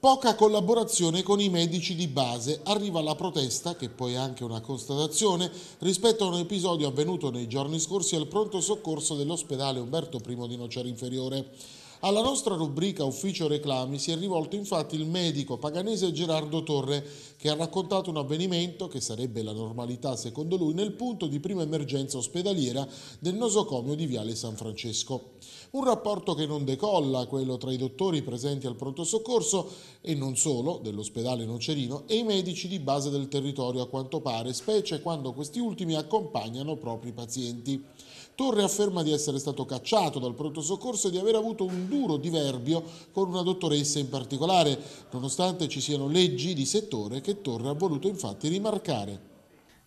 Poca collaborazione con i medici di base, arriva la protesta, che poi è anche una constatazione, rispetto a un episodio avvenuto nei giorni scorsi al pronto soccorso dell'ospedale Umberto I di Nocera Inferiore. Alla nostra rubrica Ufficio Reclami si è rivolto infatti il medico paganese Gerardo Torre che ha raccontato un avvenimento che sarebbe la normalità secondo lui nel punto di prima emergenza ospedaliera del nosocomio di Viale San Francesco. Un rapporto che non decolla, quello tra i dottori presenti al pronto soccorso e non solo dell'ospedale Nocerino e i medici di base del territorio a quanto pare, specie quando questi ultimi accompagnano propri pazienti. Torre afferma di essere stato cacciato dal pronto soccorso e di aver avuto un duro diverbio con una dottoressa in particolare, nonostante ci siano leggi di settore che Torre ha voluto infatti rimarcare.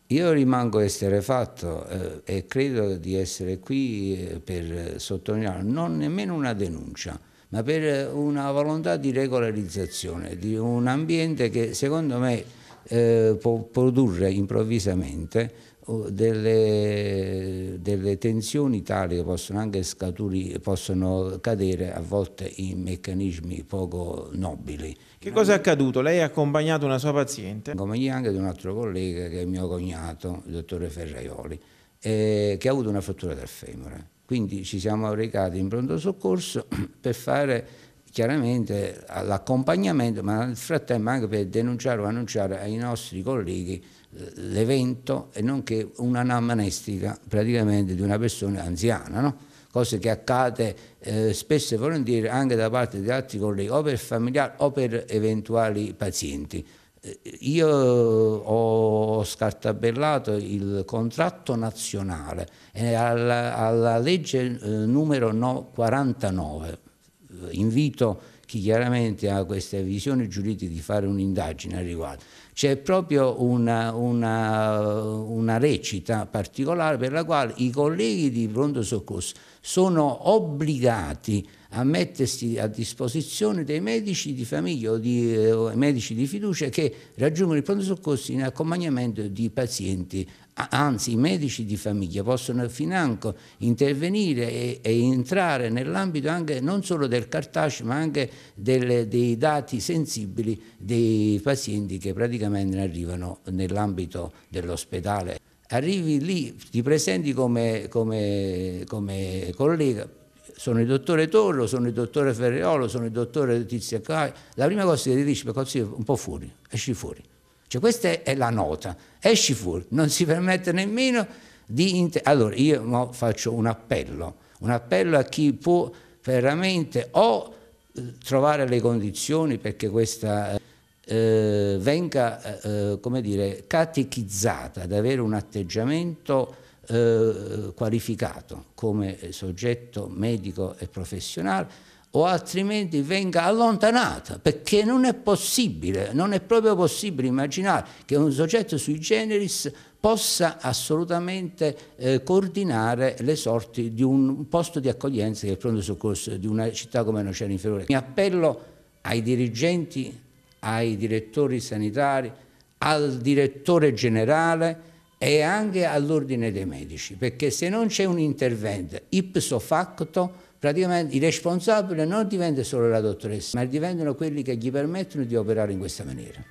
Io rimango esterefatto eh, e credo di essere qui eh, per sottolineare non nemmeno una denuncia, ma per una volontà di regolarizzazione di un ambiente che secondo me eh, può produrre improvvisamente oh, delle, delle, tensioni tali che possono anche scaturire, possono cadere a volte in meccanismi poco nobili. Che cosa è accaduto? Lei ha accompagnato una sua paziente? In compagnia anche di un altro collega che è mio cognato, il dottore Ferraioli, eh, che ha avuto una frattura del femore. Quindi ci siamo recati in pronto soccorso per fare chiaramente all'accompagnamento, ma nel frattempo anche per denunciare o annunciare ai nostri colleghi l'evento e nonché una un'anamnestica praticamente di una persona anziana, no? cosa che accade eh, spesso e volentieri anche da parte di altri colleghi o per familiari o per eventuali pazienti. Eh, io ho scartabellato il contratto nazionale alla, alla legge eh, numero 49 invito chi chiaramente ha queste visioni giuridiche di fare un'indagine al riguardo. C'è proprio una, una, una, recita particolare per la quale i colleghi di pronto soccorso sono obbligati a mettersi a disposizione dei medici di famiglia o dei eh, eh, medici di fiducia che raggiungono il pronto soccorso in accompagnamento di pazienti anzi i medici di famiglia possono financo intervenire e, e entrare nell'ambito anche non solo del cartaceo ma anche delle, dei dati sensibili dei pazienti che praticamente arrivano nell'ambito dell'ospedale. Arrivi lì, ti presenti come, come, come collega, sono il dottore Torro, sono il dottore Ferreolo, sono il dottore Tizia Caio, la prima cosa che ti dici è un po' fuori, esci fuori. Cioè questa è la nota, esci fuori, non si permette nemmeno di... Inter- allora io faccio un appello, un appello a chi può veramente o eh, trovare le condizioni perché questa eh, venga, eh, eh come dire, catechizzata ad avere un atteggiamento eh, qualificato come soggetto medico e professionale o altrimenti venga allontanata, perché non è possibile, non è proprio possibile immaginare che un soggetto sui generis possa assolutamente eh, coordinare le sorti di un posto di accoglienza che è il pronto soccorso di una città come Nocera Inferiore. Mi appello ai dirigenti, ai direttori sanitari, al direttore generale e anche all'ordine dei medici, perché se non c'è un intervento ipso facto praticamente i responsabili non diventano solo la dottoressa, ma diventano quelli che gli permettono di operare in questa maniera.